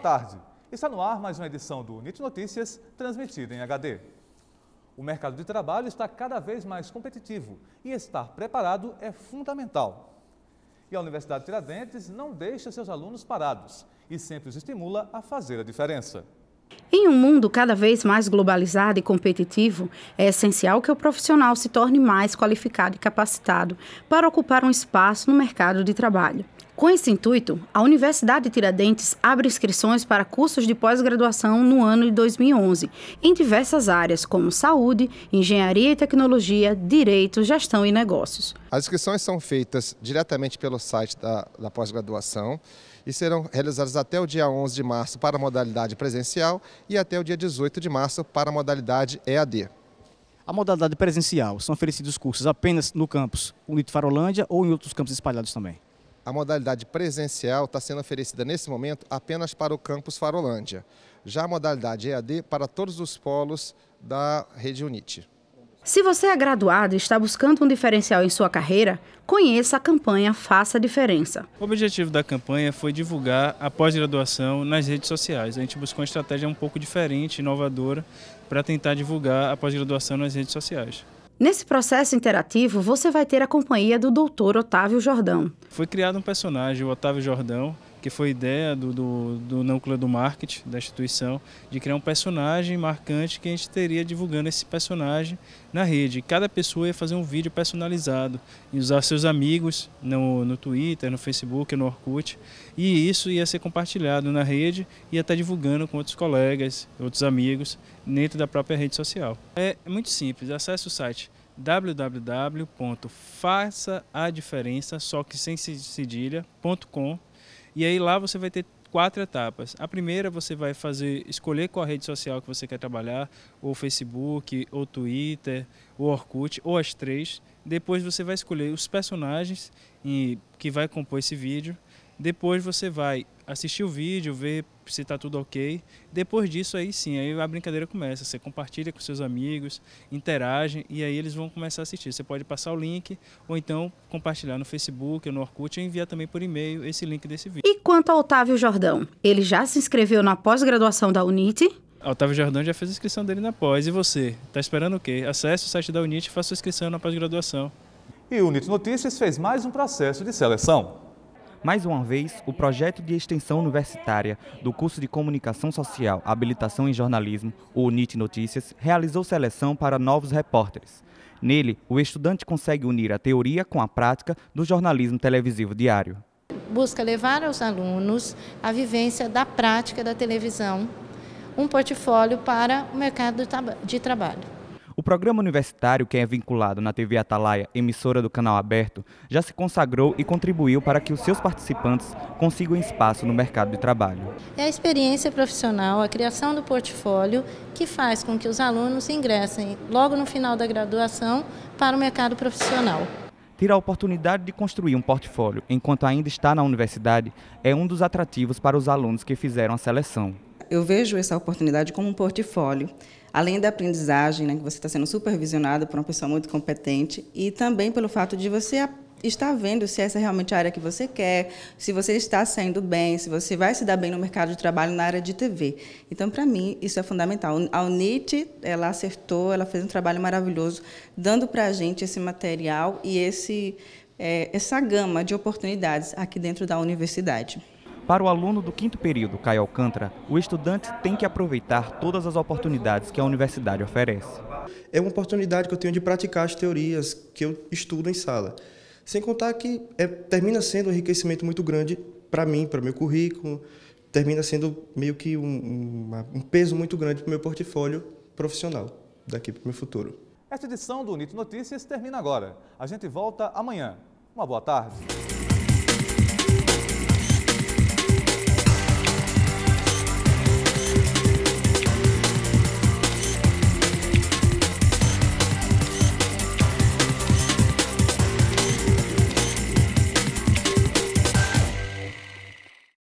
tarde. Está no ar mais uma edição do NIT Notícias, transmitida em HD. O mercado de trabalho está cada vez mais competitivo e estar preparado é fundamental. E a Universidade Tiradentes não deixa seus alunos parados e sempre os estimula a fazer a diferença. Em um mundo cada vez mais globalizado e competitivo, é essencial que o profissional se torne mais qualificado e capacitado para ocupar um espaço no mercado de trabalho. Com esse intuito, a Universidade Tiradentes abre inscrições para cursos de pós-graduação no ano de 2011, em diversas áreas como saúde, engenharia e tecnologia, direito, gestão e negócios. As inscrições são feitas diretamente pelo site da, da pós-graduação e serão realizadas até o dia 11 de março para a modalidade presencial e até o dia 18 de março para a modalidade EAD. A modalidade presencial são oferecidos cursos apenas no campus Unito Farolândia ou em outros campos espalhados também? a modalidade presencial está sendo oferecida nesse momento apenas para o campus Farolândia. Já a modalidade EAD para todos os polos da rede Unite. Se você é graduado e está buscando um diferencial em sua carreira, conheça a campanha Faça a Diferença. O objetivo da campanha foi divulgar a pós-graduação nas redes sociais. A gente buscou uma estratégia um pouco diferente, inovadora, para tentar divulgar a pós-graduação nas redes sociais. Nesse processo interativo, você vai ter a companhia do Dr. Otávio Jordão. Foi criado um personagem, o Otávio Jordão, que foi ideia do, do, do núcleo do marketing da instituição, de criar um personagem marcante que a gente teria divulgando esse personagem na rede. Cada pessoa ia fazer um vídeo personalizado e usar seus amigos no, no Twitter, no Facebook, no Orkut. E isso ia ser compartilhado na rede e ia estar divulgando com outros colegas, outros amigos, dentro da própria rede social. É, é muito simples, acesse o site www.façaadiferença, só que sem cedilha.com.br e aí lá você vai ter quatro etapas. A primeira você vai fazer escolher qual rede social que você quer trabalhar, ou Facebook, ou Twitter, ou Orkut, ou as três. Depois você vai escolher os personagens que vai compor esse vídeo. Depois você vai assistir o vídeo, ver se está tudo ok. Depois disso aí sim, aí a brincadeira começa. Você compartilha com seus amigos, interage e aí eles vão começar a assistir. Você pode passar o link ou então compartilhar no Facebook no Orkut e enviar também por e-mail esse link desse vídeo. E quanto ao Otávio Jordão? Ele já se inscreveu na pós-graduação da Unite? O Otávio Jordão já fez a inscrição dele na pós. E você? Está esperando o quê? Acesse o site da Unite, e faça sua inscrição na pós-graduação. E o Notícias fez mais um processo de seleção. Mais uma vez, o projeto de extensão universitária do curso de Comunicação Social, Habilitação em Jornalismo, o UNIT Notícias, realizou seleção para novos repórteres. Nele, o estudante consegue unir a teoria com a prática do jornalismo televisivo diário. Busca levar aos alunos a vivência da prática da televisão, um portfólio para o mercado de trabalho. O programa universitário, que é vinculado na TV Atalaia, emissora do canal aberto, já se consagrou e contribuiu para que os seus participantes consigam espaço no mercado de trabalho. É a experiência profissional, a criação do portfólio, que faz com que os alunos ingressem logo no final da graduação para o mercado profissional. Ter a oportunidade de construir um portfólio enquanto ainda está na universidade é um dos atrativos para os alunos que fizeram a seleção eu vejo essa oportunidade como um portfólio. Além da aprendizagem, né, que você está sendo supervisionado por uma pessoa muito competente, e também pelo fato de você está vendo se essa é realmente a área que você quer, se você está saindo bem, se você vai se dar bem no mercado de trabalho na área de TV. Então, para mim, isso é fundamental. A Unite, ela acertou, ela fez um trabalho maravilhoso, dando para a gente esse material e esse, é, essa gama de oportunidades aqui dentro da universidade. Para o aluno do quinto período, Caio Alcântara, o estudante tem que aproveitar todas as oportunidades que a universidade oferece. É uma oportunidade que eu tenho de praticar as teorias que eu estudo em sala. Sem contar que é, termina sendo um enriquecimento muito grande para mim, para meu currículo, termina sendo meio que um, um, um peso muito grande para o meu portfólio profissional daqui para o meu futuro. Esta edição do Unito Notícias termina agora. A gente volta amanhã. Uma boa tarde.